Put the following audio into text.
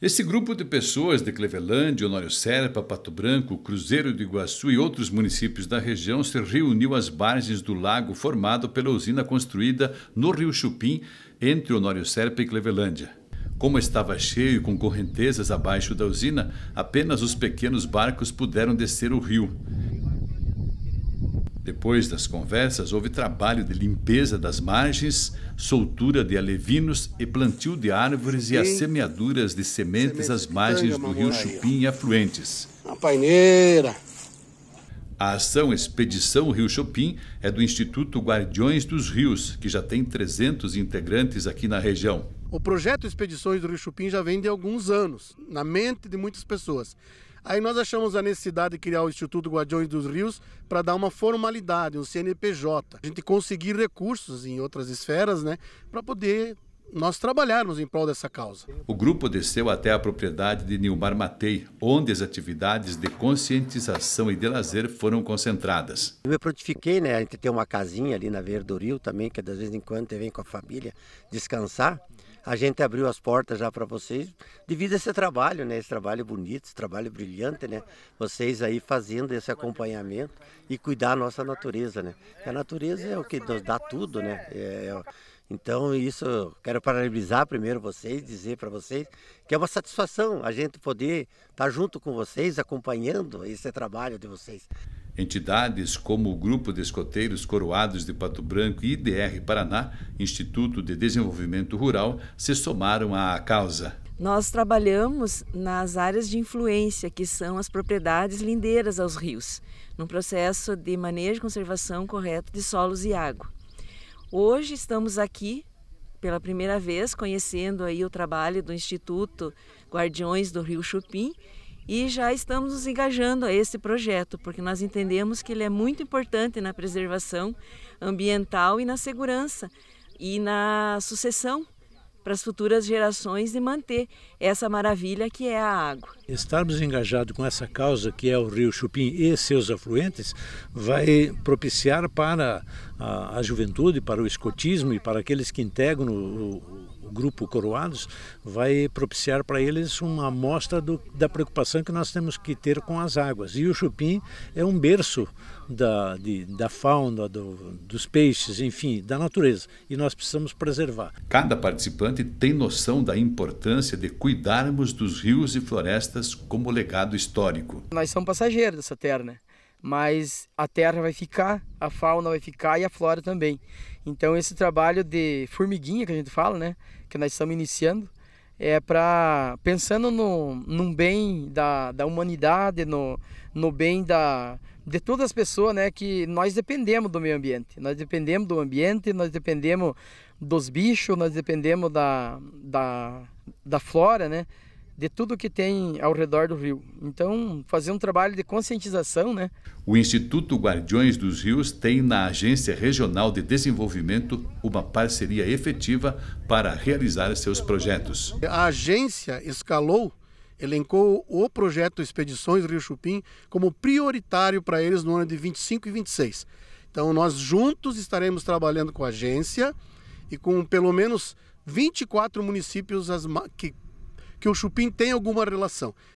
Esse grupo de pessoas de Cleveland, Honório Serpa, Pato Branco, Cruzeiro do Iguaçu e outros municípios da região se reuniu às margens do lago formado pela usina construída no Rio Chupim, entre Honório Serpa e Clevelândia. Como estava cheio com correntezas abaixo da usina, apenas os pequenos barcos puderam descer o rio. Depois das conversas, houve trabalho de limpeza das margens, soltura de alevinos e plantio de árvores e as semeaduras de sementes às margens do rio Chupim e afluentes. A paineira. A ação Expedição Rio Chupim é do Instituto Guardiões dos Rios, que já tem 300 integrantes aqui na região. O projeto Expedições do Rio Chupim já vem de alguns anos, na mente de muitas pessoas. Aí nós achamos a necessidade de criar o Instituto Guardiões dos Rios para dar uma formalidade, um CNPJ. A gente conseguir recursos em outras esferas, né, para poder nós trabalharmos em prol dessa causa. O grupo desceu até a propriedade de Nilmar Matei, onde as atividades de conscientização e de lazer foram concentradas. Eu me prontifiquei, né? A gente tem uma casinha ali na Verdoril também, que de vez em quando vem com a família descansar. A gente abriu as portas já para vocês devido a esse trabalho, né? Esse trabalho bonito, esse trabalho brilhante, né? Vocês aí fazendo esse acompanhamento e cuidar da nossa natureza, né? Porque a natureza é o que nos dá tudo, né? É, é então, isso quero parabenizar primeiro vocês, dizer para vocês que é uma satisfação a gente poder estar tá junto com vocês, acompanhando esse trabalho de vocês. Entidades como o Grupo de Escoteiros Coroados de Pato Branco e IDR Paraná, Instituto de Desenvolvimento Rural, se somaram à causa. Nós trabalhamos nas áreas de influência, que são as propriedades lindeiras aos rios, num processo de manejo e conservação correto de solos e água. Hoje estamos aqui pela primeira vez conhecendo aí o trabalho do Instituto Guardiões do Rio Chupim e já estamos nos engajando a esse projeto, porque nós entendemos que ele é muito importante na preservação ambiental e na segurança e na sucessão para as futuras gerações e manter essa maravilha que é a água. Estarmos engajados com essa causa que é o Rio Chupim e seus afluentes vai propiciar para a, a juventude, para o escotismo e para aqueles que integram o, o grupo Coroados vai propiciar para eles uma amostra do, da preocupação que nós temos que ter com as águas. E o Chupim é um berço da, de, da fauna, do, dos peixes, enfim, da natureza. E nós precisamos preservar. Cada participante tem noção da importância de cuidarmos dos rios e florestas como legado histórico. Nós somos passageiros dessa terra, né? mas a terra vai ficar, a fauna vai ficar e a flora também. Então esse trabalho de formiguinha que a gente fala, né, que nós estamos iniciando, é para pensando no num bem da, da humanidade, no, no bem da de todas as pessoas, né, que nós dependemos do meio ambiente. Nós dependemos do ambiente, nós dependemos dos bichos, nós dependemos da, da, da flora, né? de tudo que tem ao redor do rio. Então, fazer um trabalho de conscientização, né? O Instituto Guardiões dos Rios tem na Agência Regional de Desenvolvimento uma parceria efetiva para realizar seus projetos. A agência escalou elencou o projeto Expedições Rio Chupim como prioritário para eles no ano de 25 e 26. Então, nós juntos estaremos trabalhando com a agência e com pelo menos 24 municípios que que o chupim tem alguma relação.